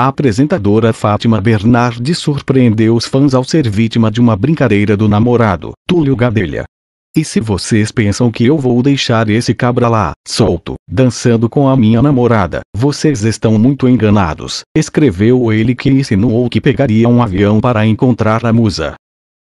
A apresentadora Fátima Bernardi surpreendeu os fãs ao ser vítima de uma brincadeira do namorado, Túlio Gadelha. E se vocês pensam que eu vou deixar esse cabra lá, solto, dançando com a minha namorada, vocês estão muito enganados, escreveu ele que insinuou que pegaria um avião para encontrar a musa.